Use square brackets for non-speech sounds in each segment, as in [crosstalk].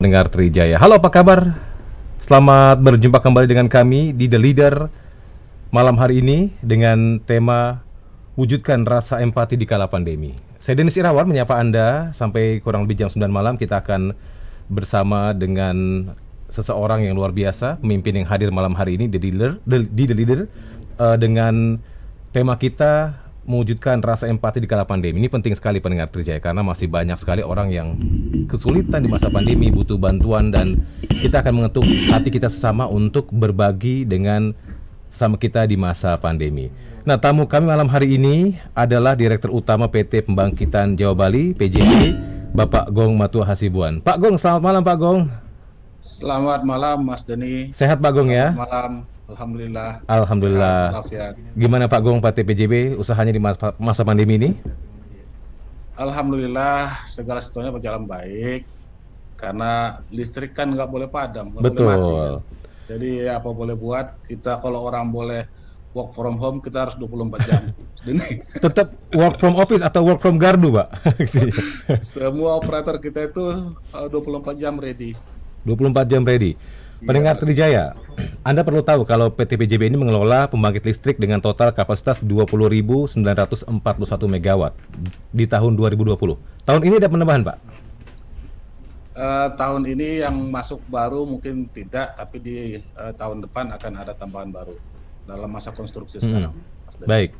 pendengar Trijaya. Halo apa kabar? Selamat berjumpa kembali dengan kami di The Leader malam hari ini dengan tema Wujudkan Rasa Empati di Kala Pandemi. Saya Denis Irawan menyapa Anda sampai kurang lebih jam 9 malam kita akan bersama dengan seseorang yang luar biasa, pemimpin yang hadir malam hari ini di The Leader, di The Leader eh, dengan tema kita mewujudkan rasa empati di kala pandemi ini penting sekali pendengar terjaya karena masih banyak sekali orang yang kesulitan di masa pandemi butuh bantuan dan kita akan mengetuk hati kita sesama untuk berbagi dengan sama kita di masa pandemi. Nah, tamu kami malam hari ini adalah Direktur Utama PT Pembangkitan Jawa Bali (PJB), Bapak Gong Matua Hasibuan. Pak Gong, selamat malam Pak Gong. Selamat malam Mas Deni. Sehat Pak Gong ya? selamat ya. Malam. Alhamdulillah. Alhamdulillah. Sehat, Gimana Pak Gong Pak TPJB usahanya di masa pandemi ini? Alhamdulillah segala sesuatunya berjalan baik karena listrik kan nggak boleh padam, Betul. boleh mati. Kan? Jadi ya, apa boleh buat kita kalau orang boleh work from home kita harus 24 jam. [laughs] Tetap work from office atau work from gardu, Pak? [laughs] Semua operator kita itu 24 eh, jam ready. 24 jam ready. Pendengar iya. Trijaya, Anda perlu tahu kalau PT PJB ini mengelola pembangkit listrik dengan total kapasitas 20.941 MW di tahun 2020. Tahun ini ada penambahan, Pak? Uh, tahun ini yang masuk baru mungkin tidak, tapi di uh, tahun depan akan ada tambahan baru dalam masa konstruksi hmm. sekarang. Baik.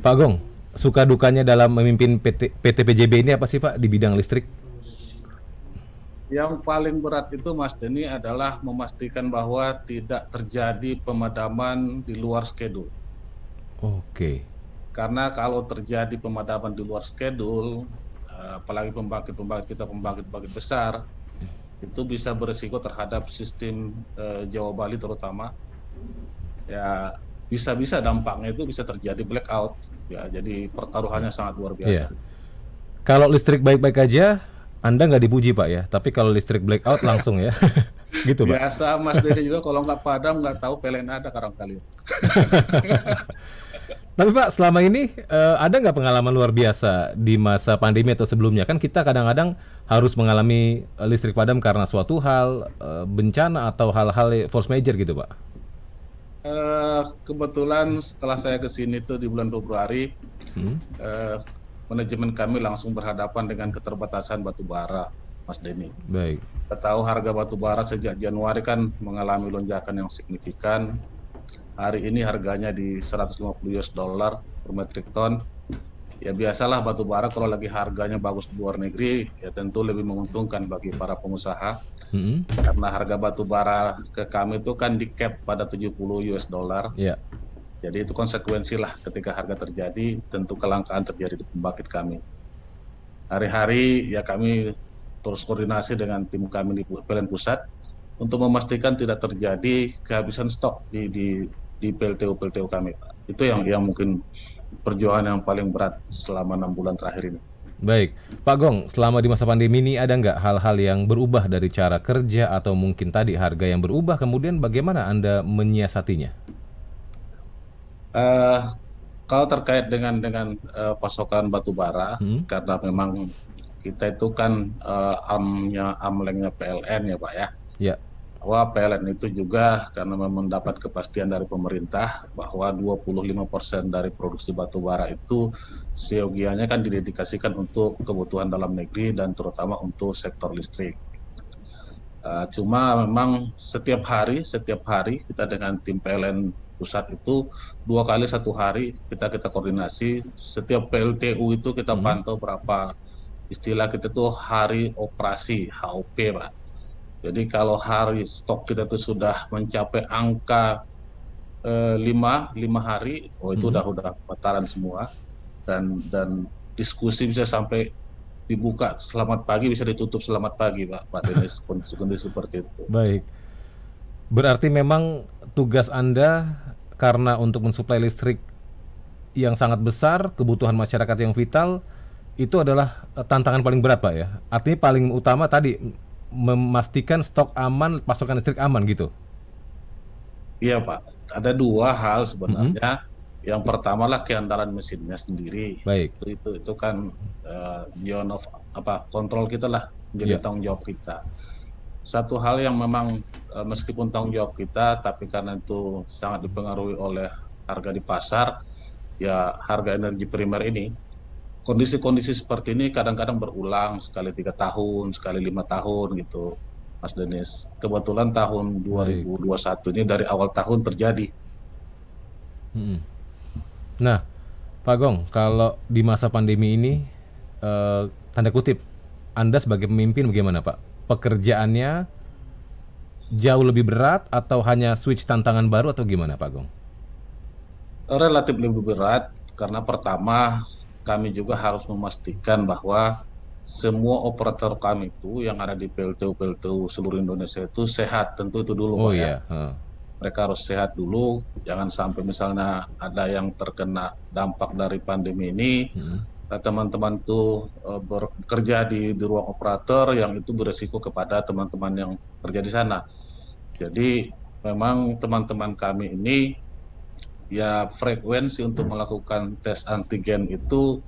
Pak Gong, suka dukanya dalam memimpin PT, PT PJB ini apa sih, Pak, di bidang listrik? yang paling berat itu Mas Deni, adalah memastikan bahwa tidak terjadi pemadaman di luar schedule. Oke. Karena kalau terjadi pemadaman di luar schedule, eh, apalagi pembangkit-pembangkit kita pembangkit-pembangkit besar, itu bisa beresiko terhadap sistem eh, Jawa Bali terutama. Ya bisa-bisa dampaknya itu bisa terjadi blackout. Ya jadi pertaruhannya sangat luar biasa. Yeah. Kalau listrik baik-baik aja, anda nggak dipuji Pak ya, tapi kalau listrik blackout langsung ya. [laughs] gitu Pak. Biasa Mas Dede juga kalau nggak padam nggak tahu PLN ada karang kali. [laughs] Tapi Pak, selama ini uh, ada nggak pengalaman luar biasa di masa pandemi atau sebelumnya? Kan kita kadang-kadang harus mengalami eh, listrik padam karena suatu hal, uh, bencana atau hal-hal force major gitu Pak? Uh, kebetulan setelah saya ke sini tuh di bulan Februari, hmm? uh, manajemen kami langsung berhadapan dengan keterbatasan batu bara, Mas Denny. Baik. Kita tahu harga batu bara sejak Januari kan mengalami lonjakan yang signifikan. Hari ini harganya di 150 US dollar per metric ton. Ya biasalah batu bara kalau lagi harganya bagus di luar negeri, ya tentu lebih menguntungkan bagi para pengusaha. -hmm. Karena harga batu bara ke kami itu kan di cap pada 70 US dollar. Yeah jadi itu konsekuensi lah ketika harga terjadi, tentu kelangkaan terjadi di pembangkit kami. Hari-hari ya kami terus koordinasi dengan tim kami di PLN Pusat untuk memastikan tidak terjadi kehabisan stok di di, di PLTU PLTU kami Pak. Itu yang yang mungkin perjuangan yang paling berat selama enam bulan terakhir ini. Baik, Pak Gong, selama di masa pandemi ini ada nggak hal-hal yang berubah dari cara kerja atau mungkin tadi harga yang berubah, kemudian bagaimana Anda menyiasatinya? Uh, kalau terkait dengan dengan uh, pasokan batu bara, hmm. karena memang kita itu kan uh, amnya amlengnya PLN ya pak ya. Ya. Bahwa PLN itu juga karena memang kepastian dari pemerintah bahwa 25% dari produksi batu bara itu seyogianya kan didedikasikan untuk kebutuhan dalam negeri dan terutama untuk sektor listrik. Uh, cuma memang setiap hari, setiap hari kita dengan tim PLN pusat itu dua kali satu hari kita kita koordinasi setiap PLTU itu kita hmm. pantau berapa istilah kita tuh hari operasi HOP pak. Jadi kalau hari stok kita tuh sudah mencapai angka eh, lima lima hari, oh itu hmm. udah udah pataran semua dan dan diskusi bisa sampai dibuka selamat pagi bisa ditutup selamat pagi pak pak [laughs] kondisi kondisi seperti itu. Baik. Berarti memang tugas Anda karena untuk mensuplai listrik yang sangat besar, kebutuhan masyarakat yang vital itu adalah eh, tantangan paling berat, Pak ya. Artinya paling utama tadi memastikan stok aman, pasokan listrik aman gitu. Iya, Pak. Ada dua hal sebenarnya. Mm -hmm. Yang pertama lah keandalan mesinnya sendiri. Baik. Itu itu, itu kan uh, beyond of apa kontrol kita lah menjadi yeah. tanggung jawab kita satu hal yang memang e, meskipun tanggung jawab kita, tapi karena itu sangat dipengaruhi oleh harga di pasar, ya harga energi primer ini. Kondisi-kondisi seperti ini kadang-kadang berulang sekali tiga tahun, sekali lima tahun gitu, Mas Denis. Kebetulan tahun 2021 satu ini dari awal tahun terjadi. Hmm. Nah, Pak Gong, kalau di masa pandemi ini, eh, tanda kutip, Anda sebagai pemimpin bagaimana Pak? pekerjaannya jauh lebih berat atau hanya switch tantangan baru atau gimana Pak Gong? Relatif lebih berat karena pertama kami juga harus memastikan bahwa semua operator kami itu yang ada di PLTU PLTU seluruh Indonesia itu sehat tentu itu dulu oh, ya. Iya, huh. Mereka harus sehat dulu, jangan sampai misalnya ada yang terkena dampak dari pandemi ini, hmm. Eh, teman-teman itu eh, bekerja di, di ruang operator yang itu beresiko kepada teman-teman yang kerja di sana. Jadi memang teman-teman kami ini ya frekuensi untuk melakukan tes antigen itu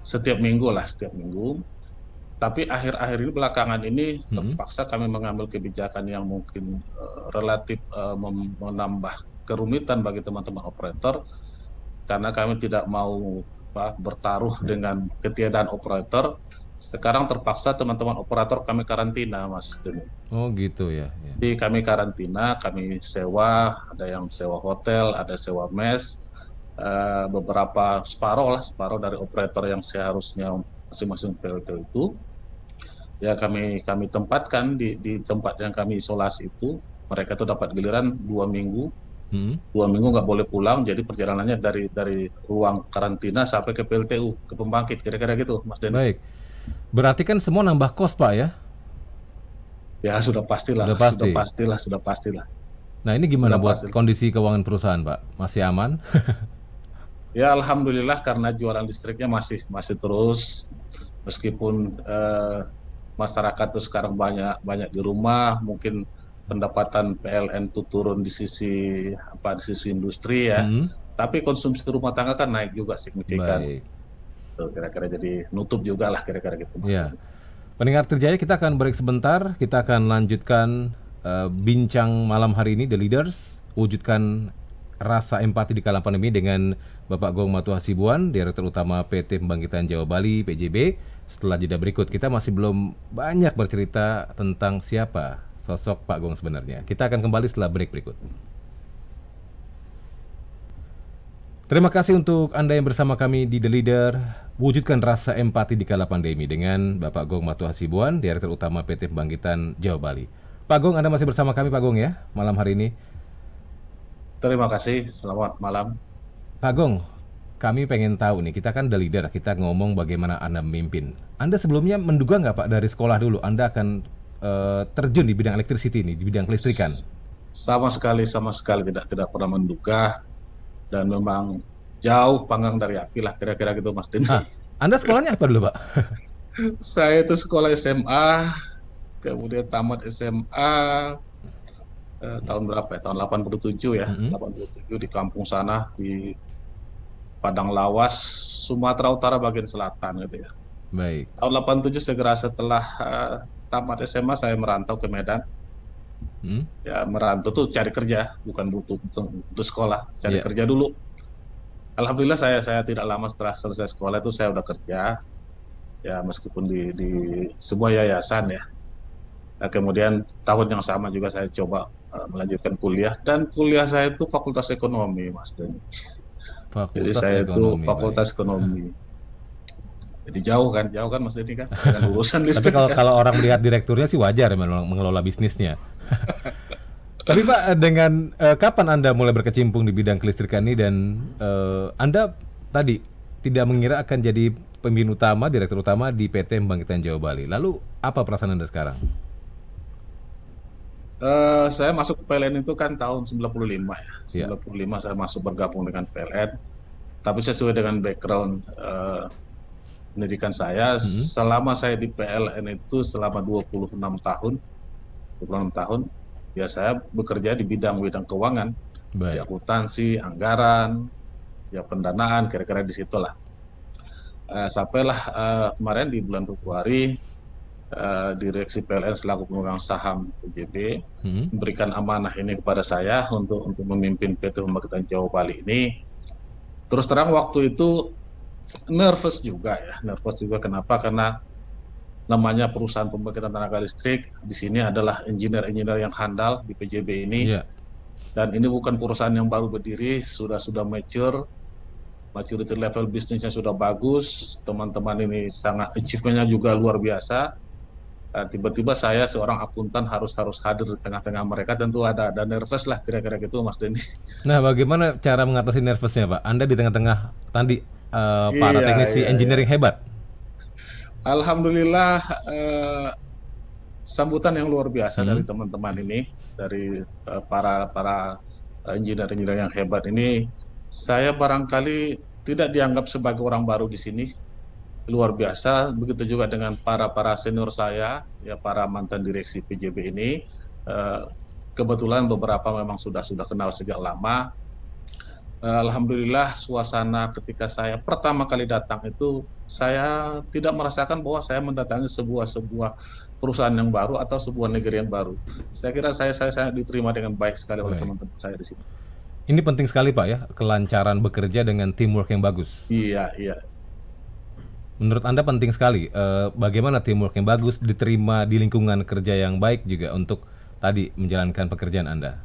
setiap minggu lah setiap minggu. Tapi akhir-akhir ini belakangan ini hmm. terpaksa kami mengambil kebijakan yang mungkin uh, relatif uh, menambah kerumitan bagi teman-teman operator karena kami tidak mau apa bertaruh ya. dengan ketiadaan operator sekarang terpaksa teman-teman operator kami karantina mas Demi. Oh gitu ya. ya. Jadi kami karantina, kami sewa, ada yang sewa hotel, ada sewa mes, eh, beberapa separoh lah separoh dari operator yang seharusnya masing-masing PLT itu ya kami kami tempatkan di, di tempat yang kami isolasi itu mereka itu dapat giliran dua minggu hmm. dua minggu nggak boleh pulang jadi perjalanannya dari dari ruang karantina sampai ke PLTU ke pembangkit kira-kira gitu Mas Denny. Baik, berarti kan semua nambah kos pak ya? Ya sudah pastilah, sudah, pasti. sudah pastilah, sudah pastilah. Nah ini gimana sudah buat kondisi keuangan perusahaan pak? Masih aman? [laughs] ya alhamdulillah karena jualan listriknya masih masih terus meskipun eh, masyarakat tuh sekarang banyak banyak di rumah mungkin pendapatan PLN itu turun di sisi apa di sisi industri ya. Hmm. Tapi konsumsi rumah tangga kan naik juga signifikan. Kira-kira jadi nutup juga lah kira-kira gitu. Ya. Pendengar terjaya kita akan break sebentar. Kita akan lanjutkan uh, bincang malam hari ini The Leaders wujudkan rasa empati di kala pandemi dengan Bapak Gong Matu Hasibuan, Direktur Utama PT Pembangkitan Jawa Bali PJB. Setelah jeda berikut kita masih belum banyak bercerita tentang siapa sosok Pak Gong sebenarnya. Kita akan kembali setelah break berikut. Terima kasih untuk Anda yang bersama kami di The Leader. Wujudkan rasa empati di kala pandemi dengan Bapak Gong Matu Hasibuan, Direktur Utama PT Pembangkitan Jawa Bali. Pak Gong, Anda masih bersama kami Pak Gong ya, malam hari ini. Terima kasih, selamat malam. Pak Gong, kami pengen tahu nih, kita kan The Leader, kita ngomong bagaimana Anda memimpin. Anda sebelumnya menduga nggak Pak dari sekolah dulu Anda akan Eh, terjun di bidang electricity ini, di bidang kelistrikan? Sama sekali, sama sekali tidak tidak pernah menduga dan memang jauh panggang dari api lah kira-kira gitu Mas Dini. Nah, anda sekolahnya apa dulu Pak? [laughs] Saya itu sekolah SMA, kemudian tamat SMA eh, tahun berapa ya? Tahun 87 ya, mm -hmm. 87 di kampung sana di Padang Lawas, Sumatera Utara bagian selatan gitu ya. Baik. Tahun 87 segera setelah uh, tamat SMA saya merantau ke Medan. Hmm? Ya merantau tuh cari kerja, bukan butuh butuh sekolah, cari yeah. kerja dulu. Alhamdulillah saya saya tidak lama setelah selesai sekolah itu saya udah kerja. Ya meskipun di di sebuah yayasan ya. Nah, kemudian tahun yang sama juga saya coba uh, melanjutkan kuliah dan kuliah saya itu Fakultas Ekonomi, Mas Den. Jadi saya ekonomi, itu ya. Fakultas baik. Ekonomi jadi jauh kan jauh kan maksudnya ini kan listrik gitu. tapi kalau kalau orang melihat direkturnya sih wajar ya, memang mengelola bisnisnya [laughs] tapi pak dengan uh, kapan anda mulai berkecimpung di bidang kelistrikan ini dan uh, anda tadi tidak mengira akan jadi pemimpin utama direktur utama di PT Pembangkitan Jawa Bali lalu apa perasaan anda sekarang Uh, saya masuk PLN itu kan tahun 95 ya. Yeah. saya masuk bergabung dengan PLN. Tapi sesuai dengan background uh, pendidikan saya hmm. selama saya di PLN itu selama 26 tahun 26 tahun ya saya bekerja di bidang-bidang keuangan Baik. di ya akuntansi, anggaran, ya pendanaan kira-kira di situlah. Uh, sampailah uh, kemarin di bulan Februari uh, direksi PLN selaku pemegang saham PJB hmm. memberikan amanah ini kepada saya untuk untuk memimpin PT Pembangkitan Jawa Bali ini. Terus terang waktu itu nervous juga ya, nervous juga kenapa? Karena namanya perusahaan pembangkitan tenaga listrik di sini adalah engineer-engineer yang handal di PJB ini. Yeah. Dan ini bukan perusahaan yang baru berdiri, sudah sudah mature, maturity level bisnisnya sudah bagus, teman-teman ini sangat achievementnya juga luar biasa. Nah, tiba-tiba saya seorang akuntan harus harus hadir di tengah-tengah mereka, tentu ada ada nervous lah kira-kira gitu Mas Denny. Nah, bagaimana cara mengatasi nervousnya Pak? Anda di tengah-tengah tadi uh, para iya, teknisi iya, iya. engineering iya. hebat? Alhamdulillah uh, sambutan yang luar biasa hmm. dari teman-teman ini dari uh, para para engineer-engineer yang hebat ini saya barangkali tidak dianggap sebagai orang baru di sini luar biasa begitu juga dengan para para senior saya ya para mantan direksi PJB ini uh, kebetulan beberapa memang sudah sudah kenal sejak lama Eh, alhamdulillah suasana ketika saya pertama kali datang itu saya tidak merasakan bahwa saya mendatangi sebuah sebuah perusahaan yang baru atau sebuah negeri yang baru. Saya kira saya saya, saya diterima dengan baik sekali oleh teman-teman saya di sini. Ini penting sekali Pak ya, kelancaran bekerja dengan teamwork yang bagus. Iya, iya. Menurut Anda penting sekali eh, bagaimana teamwork yang bagus diterima di lingkungan kerja yang baik juga untuk tadi menjalankan pekerjaan Anda.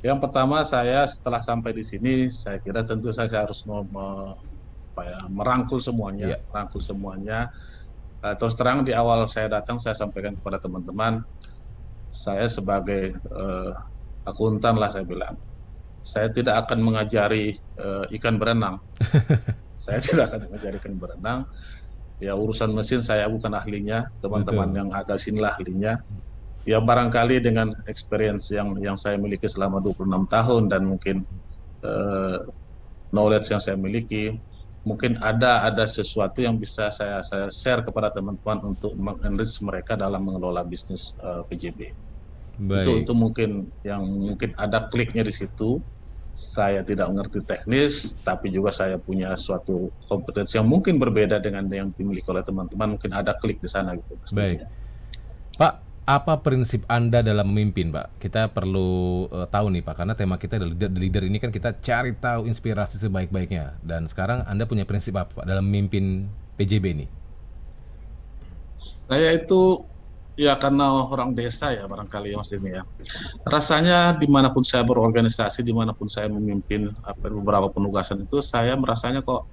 Yang pertama saya setelah sampai di sini, saya kira tentu saya harus me, me, ya, merangkul semuanya, yeah. merangkul semuanya. Uh, terus terang di awal saya datang saya sampaikan kepada teman-teman, saya sebagai uh, akuntan lah saya bilang, saya tidak akan mengajari uh, ikan berenang. [laughs] saya tidak akan mengajari ikan berenang. Ya urusan mesin saya bukan ahlinya, teman-teman yang ada sinilah ahlinya ya barangkali dengan experience yang yang saya miliki selama 26 tahun dan mungkin uh, knowledge yang saya miliki mungkin ada ada sesuatu yang bisa saya saya share kepada teman-teman untuk mengenrich mereka dalam mengelola bisnis uh, eh, PJB. Baik. Itu itu mungkin yang mungkin ada kliknya di situ. Saya tidak mengerti teknis, tapi juga saya punya suatu kompetensi yang mungkin berbeda dengan yang dimiliki oleh teman-teman. Mungkin ada klik di sana gitu. Baik. Pak, apa prinsip Anda dalam memimpin, Pak? Kita perlu uh, tahu nih, Pak, karena tema kita adalah leader, leader ini kan kita cari tahu inspirasi sebaik-baiknya. Dan sekarang Anda punya prinsip apa, Pak, dalam memimpin PJB ini? Saya itu ya karena orang desa ya barangkali ya Mas Dini ya. Rasanya dimanapun saya berorganisasi, dimanapun saya memimpin apa, beberapa penugasan itu, saya merasanya kok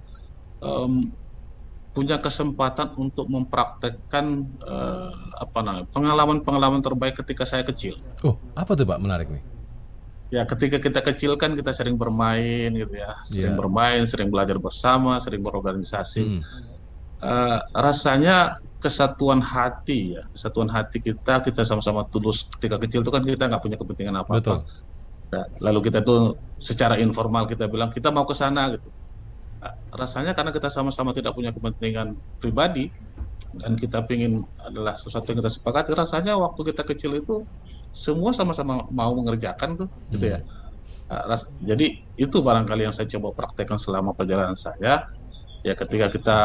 um, punya kesempatan untuk mempraktekkan uh, apa namanya pengalaman-pengalaman terbaik ketika saya kecil. Oh, apa tuh Pak menarik nih? Ya, ketika kita kecil kan kita sering bermain gitu ya, sering yeah. bermain, sering belajar bersama, sering berorganisasi. Hmm. Uh, rasanya kesatuan hati ya, kesatuan hati kita kita sama-sama tulus ketika kecil itu kan kita nggak punya kepentingan apa-apa. Nah, lalu kita tuh secara informal kita bilang kita mau ke sana gitu rasanya karena kita sama-sama tidak punya kepentingan pribadi dan kita ingin adalah sesuatu yang kita sepakati rasanya waktu kita kecil itu semua sama-sama mau mengerjakan tuh hmm. gitu ya hmm. Nah, Ras, jadi itu barangkali yang saya coba praktekkan selama perjalanan saya ya ketika kita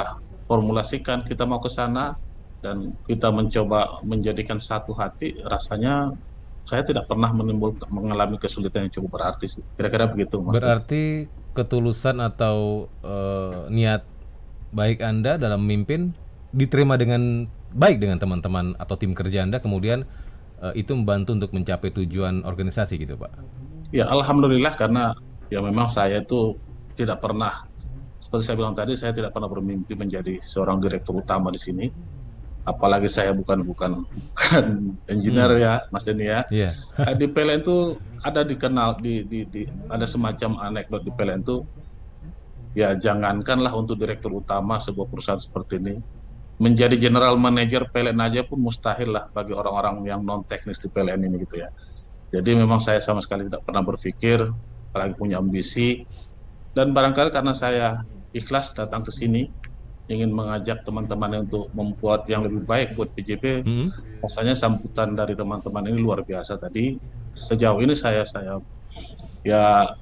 formulasikan kita mau ke sana dan kita mencoba menjadikan satu hati rasanya saya tidak pernah menimbul mengalami kesulitan yang cukup berarti kira-kira begitu mas berarti ketulusan atau uh, niat baik Anda dalam memimpin diterima dengan baik dengan teman-teman atau tim kerja Anda kemudian uh, itu membantu untuk mencapai tujuan organisasi gitu Pak. Ya alhamdulillah karena ya memang saya itu tidak pernah seperti saya bilang tadi saya tidak pernah bermimpi menjadi seorang direktur utama di sini. Apalagi saya bukan bukan, [laughs] bukan engineer hmm. ya Mas Denny ya. Yeah. di PLN itu ada dikenal di, di, di ada semacam anekdot di PLN itu ya jangankanlah untuk direktur utama sebuah perusahaan seperti ini menjadi general manager PLN aja pun mustahil lah bagi orang-orang yang non teknis di PLN ini gitu ya. Jadi memang saya sama sekali tidak pernah berpikir apalagi punya ambisi dan barangkali karena saya ikhlas datang ke sini ingin mengajak teman-teman untuk membuat yang lebih baik buat PJP, hmm. rasanya sambutan dari teman-teman ini luar biasa tadi sejauh ini saya saya ya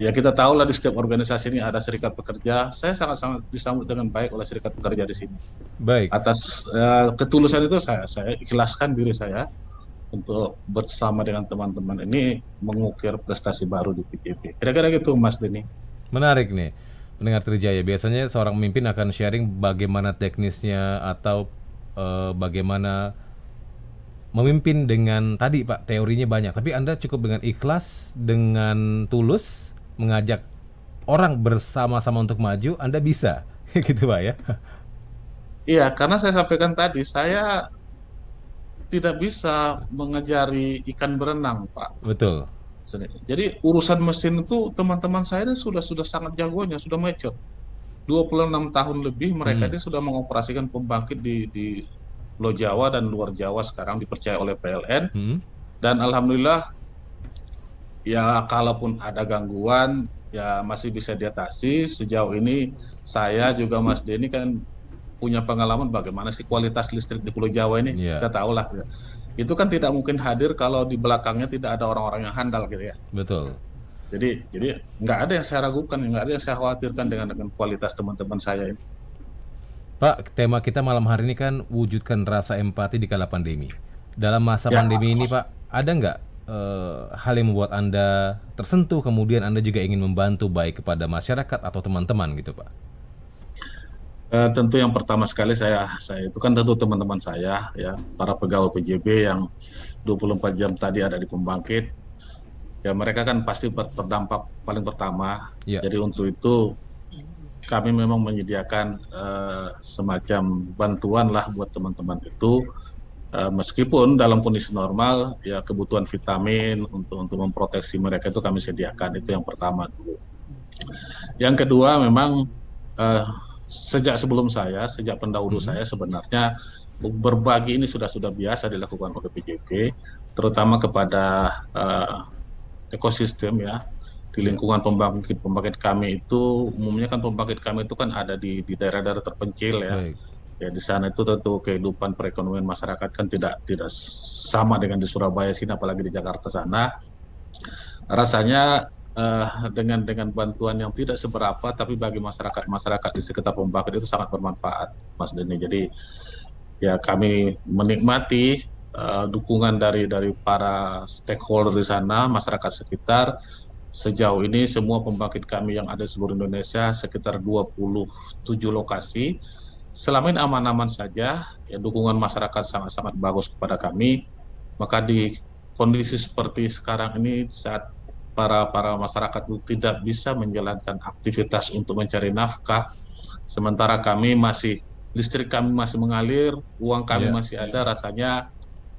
ya kita tahu lah di setiap organisasi ini ada serikat pekerja. Saya sangat-sangat disambut dengan baik oleh serikat pekerja di sini. Baik. Atas uh, ketulusan itu saya saya ikhlaskan diri saya untuk bersama dengan teman-teman ini mengukir prestasi baru di PTP. Kira-kira gitu Mas Deni. Menarik nih. Mendengar Trijaya, biasanya seorang pemimpin akan sharing bagaimana teknisnya atau eh, bagaimana memimpin dengan tadi Pak teorinya banyak, tapi Anda cukup dengan ikhlas, dengan tulus mengajak orang bersama-sama untuk maju, Anda bisa. [laughs] gitu Pak ya. Iya, karena saya sampaikan tadi, saya tidak bisa mengajari ikan berenang, Pak. Betul. Jadi urusan mesin itu teman-teman saya ini sudah sudah sangat jagonya, sudah mature. 26 tahun lebih mereka hmm. ini sudah mengoperasikan pembangkit di di Pulau Jawa dan luar Jawa sekarang dipercaya oleh PLN. Hmm. Dan alhamdulillah ya kalaupun ada gangguan ya masih bisa diatasi. Sejauh ini saya juga Mas Denny kan punya pengalaman bagaimana sih kualitas listrik di Pulau Jawa ini yeah. kita tahulah. Ya. Itu kan tidak mungkin hadir kalau di belakangnya tidak ada orang-orang yang handal gitu ya. Betul. Jadi jadi nggak ada yang saya ragukan, nggak ada yang saya khawatirkan dengan dengan kualitas teman-teman saya ini. Pak, tema kita malam hari ini kan wujudkan rasa empati di kala pandemi. Dalam masa ya, pandemi masalah. ini, Pak, ada nggak eh, hal yang membuat Anda tersentuh, kemudian Anda juga ingin membantu baik kepada masyarakat atau teman-teman gitu, Pak? Eh, tentu yang pertama sekali saya saya itu kan tentu teman-teman saya ya para pegawai PJB yang 24 jam tadi ada di pembangkit ya mereka kan pasti terdampak paling pertama ya. jadi untuk itu kami memang menyediakan uh, semacam bantuan lah buat teman-teman itu uh, meskipun dalam kondisi normal ya kebutuhan vitamin untuk untuk memproteksi mereka itu kami sediakan itu yang pertama dulu. Yang kedua memang uh, sejak sebelum saya sejak pendahulu hmm. saya sebenarnya berbagi ini sudah sudah biasa dilakukan oleh PJP terutama kepada uh, ekosistem ya di lingkungan pembangkit pembangkit kami itu umumnya kan pembangkit kami itu kan ada di di daerah-daerah terpencil ya. Baik. Ya di sana itu tentu kehidupan perekonomian masyarakat kan tidak tidak sama dengan di Surabaya sini apalagi di Jakarta sana. Rasanya uh, dengan dengan bantuan yang tidak seberapa tapi bagi masyarakat masyarakat di sekitar pembangkit itu sangat bermanfaat Mas Deni Jadi ya kami menikmati uh, dukungan dari dari para stakeholder di sana, masyarakat sekitar sejauh ini semua pembangkit kami yang ada seluruh Indonesia sekitar 27 lokasi. Selama ini aman-aman saja, ya dukungan masyarakat sangat-sangat bagus kepada kami. Maka di kondisi seperti sekarang ini saat para para masyarakat itu tidak bisa menjalankan aktivitas untuk mencari nafkah, sementara kami masih listrik kami masih mengalir, uang kami yeah. masih ada, rasanya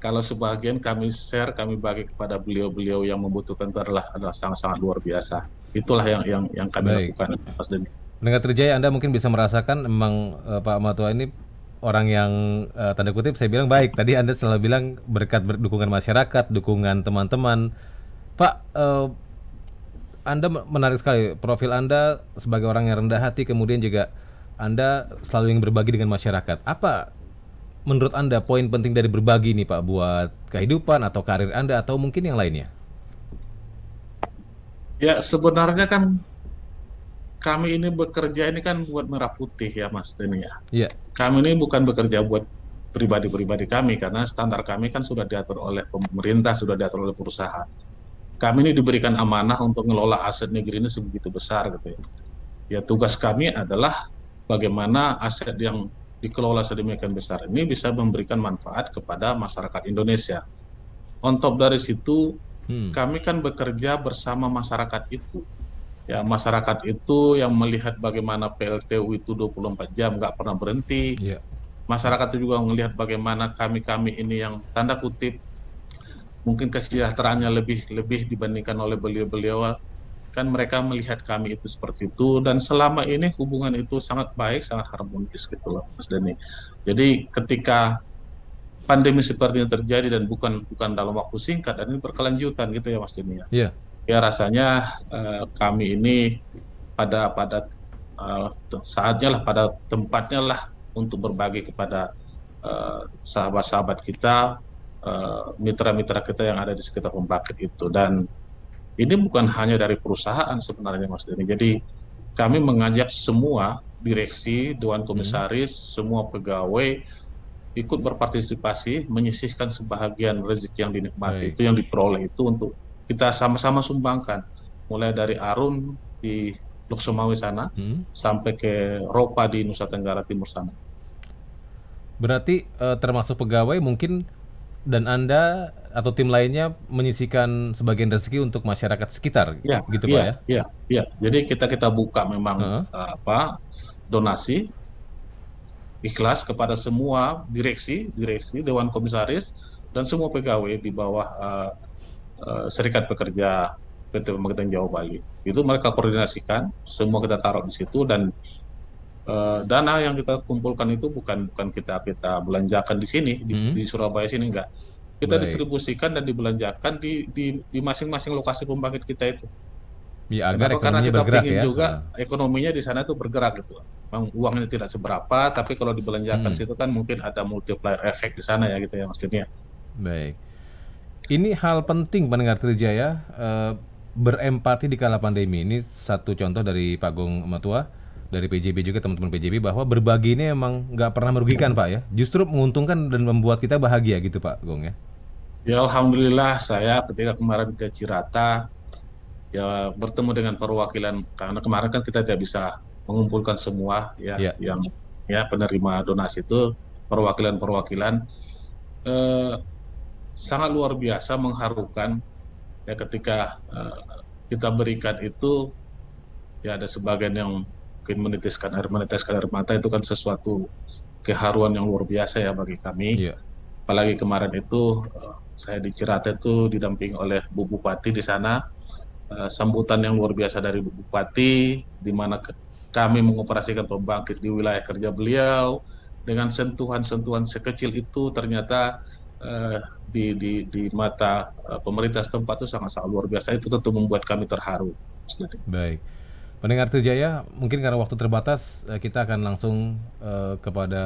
kalau sebagian kami share, kami bagi kepada beliau-beliau yang membutuhkan itu adalah adalah sangat-sangat luar biasa. Itulah yang yang yang kami Baik. lakukan Mas Deni. Mendengar Terjaya, Anda mungkin bisa merasakan memang uh, Pak Matua ini orang yang uh, tanda kutip saya bilang baik. Tadi Anda selalu bilang berkat ber dukungan masyarakat, dukungan teman-teman. Pak, uh, Anda menarik sekali profil Anda sebagai orang yang rendah hati, kemudian juga Anda selalu ingin berbagi dengan masyarakat. Apa menurut Anda poin penting dari berbagi nih Pak buat kehidupan atau karir Anda atau mungkin yang lainnya? Ya, sebenarnya kan kami ini bekerja ini kan buat merah putih ya Mas Denny ya. Iya. Kami ini bukan bekerja buat pribadi-pribadi kami karena standar kami kan sudah diatur oleh pemerintah, sudah diatur oleh perusahaan. Kami ini diberikan amanah untuk ngelola aset negeri ini sebegitu besar gitu ya. Ya tugas kami adalah bagaimana aset yang dikelola sedemikian besar ini bisa memberikan manfaat kepada masyarakat Indonesia. On top dari situ, hmm. kami kan bekerja bersama masyarakat itu. Ya, masyarakat itu yang melihat bagaimana PLTU itu 24 jam nggak pernah berhenti. Yeah. Masyarakat itu juga melihat bagaimana kami-kami ini yang tanda kutip mungkin kesejahteraannya lebih lebih dibandingkan oleh beliau-beliau kan mereka melihat kami itu seperti itu dan selama ini hubungan itu sangat baik sangat harmonis gitu loh Mas Denny jadi ketika pandemi seperti ini terjadi dan bukan bukan dalam waktu singkat dan ini berkelanjutan gitu ya Mas Denny ya yeah. ya rasanya uh, kami ini pada pada uh, saatnya lah pada tempatnya lah untuk berbagi kepada eh, sahabat-sahabat kita mitra-mitra uh, mitra -mitra kita yang ada di sekitar pembangkit itu dan ini bukan hanya dari perusahaan sebenarnya Mas Denny. Jadi kami mengajak semua direksi, dewan hmm. komisaris, hmm. semua pegawai ikut berpartisipasi menyisihkan sebahagian rezeki yang dinikmati Baik. itu yang diperoleh itu untuk kita sama-sama sumbangkan mulai dari Arun di Loksemawi sana hmm. sampai ke Ropa di Nusa Tenggara Timur sana. Berarti eh, termasuk pegawai mungkin dan Anda atau tim lainnya menyisikan sebagian rezeki untuk masyarakat sekitar, ya, gitu ya, Pak ya? Iya, iya. Jadi kita kita buka memang uh -huh. Eh, apa donasi ikhlas kepada semua direksi, direksi, dewan komisaris dan semua pegawai di bawah uh, uh, Serikat Pekerja PT Pemerintahan Jawa Bali. Itu mereka koordinasikan, semua kita taruh di situ dan uh, dana yang kita kumpulkan itu bukan bukan kita kita belanjakan di sini di, hmm. di Surabaya sini enggak. Kita Baik. distribusikan dan dibelanjakan di di di masing-masing lokasi pembangkit kita itu. Ya, agar Kenapa? karena kita bergerak, ingin ya? juga ekonominya di sana itu bergerak gitu. Memang uangnya tidak seberapa, tapi kalau dibelanjakan hmm. situ kan mungkin ada multiplier efek di sana ya gitu ya maksudnya. Baik. Ini hal penting pendengar Trijaya uh, berempati di kala pandemi. Ini satu contoh dari Pak Gong Matua dari PJB juga teman-teman PJB bahwa berbagi ini emang nggak pernah merugikan Pak ya, justru menguntungkan dan membuat kita bahagia gitu Pak Gong ya. Ya alhamdulillah saya ketika kemarin ke Cirata ya bertemu dengan perwakilan karena kemarin kan kita tidak bisa mengumpulkan semua ya, ya. yang ya penerima donasi itu perwakilan-perwakilan eh, sangat luar biasa mengharukan ya ketika eh, kita berikan itu ya ada sebagian yang mungkin meneteskan air meneteskan air mata itu kan sesuatu keharuan yang luar biasa ya bagi kami. Yeah. Apalagi kemarin itu eh, saya di Cirata itu didampingi oleh Bu Bupati di sana. Eh, sambutan yang luar biasa dari Bu Bupati di mana kami mengoperasikan pembangkit di wilayah kerja beliau dengan sentuhan-sentuhan sekecil itu ternyata uh, di, di, di mata uh, pemerintah setempat itu sangat-sangat luar biasa itu tentu membuat kami terharu. Baik. Pendengar Trijaya, mungkin karena waktu terbatas eh, kita akan langsung uh, kepada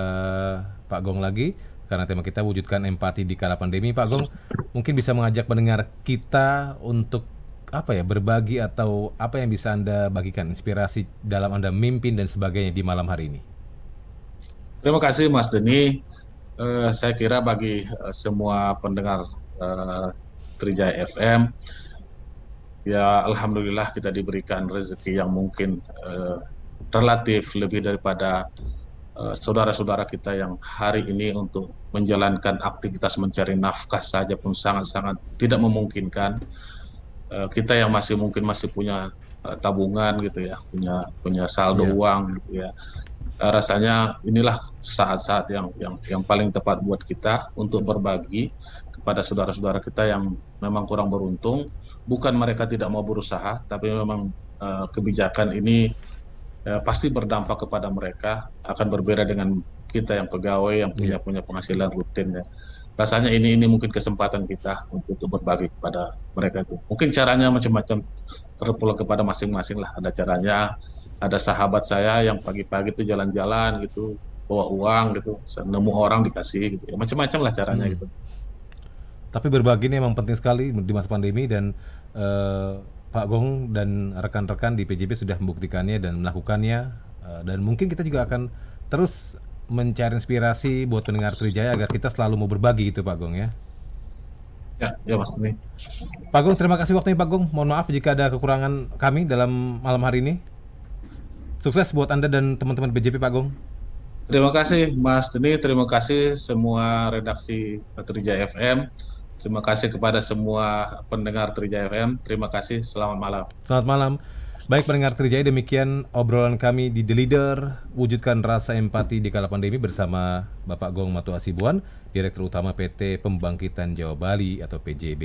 Pak Gong lagi karena tema kita wujudkan empati di kala pandemi. Pak Gong mungkin bisa mengajak pendengar kita untuk apa ya berbagi atau apa yang bisa Anda bagikan inspirasi dalam Anda mimpin dan sebagainya di malam hari ini. Terima kasih Mas Deni. Uh, eh, saya kira bagi uh, semua pendengar uh, Trijaya FM ya alhamdulillah kita diberikan rezeki yang mungkin eh, relatif lebih daripada eh, saudara-saudara kita yang hari ini untuk menjalankan aktivitas mencari nafkah saja pun sangat-sangat tidak memungkinkan eh, kita yang masih mungkin masih punya eh, tabungan gitu ya punya punya saldo yeah. uang gitu ya eh, rasanya inilah saat-saat yang yang yang paling tepat buat kita untuk berbagi kepada saudara-saudara kita yang memang kurang beruntung bukan mereka tidak mau berusaha, tapi memang uh, kebijakan ini uh, pasti berdampak kepada mereka akan berbeda dengan kita yang pegawai yang iya. punya punya penghasilan rutin ya. Rasanya ini ini mungkin kesempatan kita untuk, berbagi kepada mereka itu. Mungkin caranya macam-macam terpulang kepada masing-masing lah. Ada caranya, ada sahabat saya yang pagi-pagi itu jalan-jalan gitu bawa uang gitu, nemu orang dikasih gitu, ya, macam-macam lah caranya hmm. gitu. Tapi berbagi ini memang penting sekali di masa pandemi dan Eh, Pak Gong dan rekan-rekan di PJP sudah membuktikannya dan melakukannya eh, dan mungkin kita juga akan terus mencari inspirasi buat pendengar Trijaya agar kita selalu mau berbagi gitu Pak Gong ya. Ya, ya Mas Tumi. Pak Gong, terima kasih waktunya Pak Gong. Mohon maaf jika ada kekurangan kami dalam malam hari ini. Sukses buat Anda dan teman-teman PJP Pak Gong. Terima kasih Mas Tuni. terima kasih semua redaksi Trijaya FM. Terima kasih kepada semua pendengar Trijaya FM. Terima kasih. Selamat malam. Selamat malam. Baik pendengar Trijaya, demikian obrolan kami di The Leader, wujudkan rasa empati di kala pandemi bersama Bapak Gong Matu Asibuan, Direktur Utama PT Pembangkitan Jawa Bali atau PJB.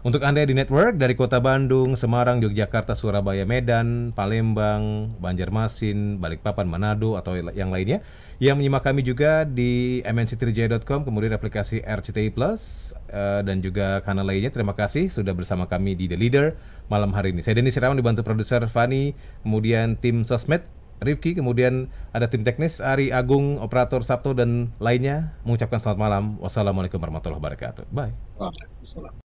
Untuk Anda di network dari kota Bandung, Semarang, Yogyakarta, Surabaya, Medan, Palembang, Banjarmasin, Balikpapan, Manado, atau yang lainnya, yang menyimak kami juga di mnctrijaya.com, kemudian aplikasi RCTI Plus, eh, dan juga kanal lainnya. Terima kasih sudah bersama kami di The Leader malam hari ini. Saya Denny Sirawan dibantu produser Fani, kemudian tim sosmed Rifki, kemudian ada tim teknis Ari Agung, operator Sabto, dan lainnya. Mengucapkan selamat malam. Wassalamualaikum warahmatullahi wabarakatuh. Bye. Waalaikumsalam.